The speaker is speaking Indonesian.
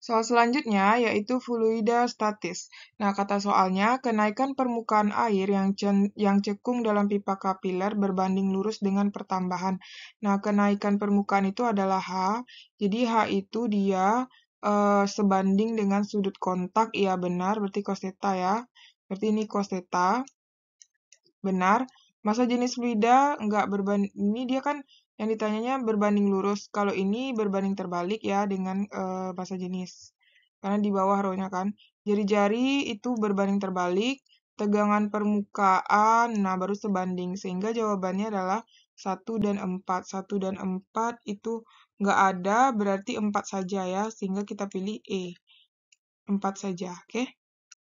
Soal selanjutnya yaitu fluida statis. Nah, kata soalnya, kenaikan permukaan air yang, yang cekung dalam pipa kapiler berbanding lurus dengan pertambahan. Nah, kenaikan permukaan itu adalah H, jadi H itu dia e, sebanding dengan sudut kontak, iya benar, berarti cos theta ya. Berarti ini cos theta, benar. Masa jenis fluida nggak berbanding, ini dia kan yang ditanyanya berbanding lurus. Kalau ini berbanding terbalik ya dengan e, bahasa jenis. Karena di bawah rohnya kan. Jari-jari itu berbanding terbalik, tegangan permukaan, nah baru sebanding. Sehingga jawabannya adalah 1 dan 4. 1 dan 4 itu nggak ada, berarti 4 saja ya. Sehingga kita pilih E. 4 saja, oke? Okay?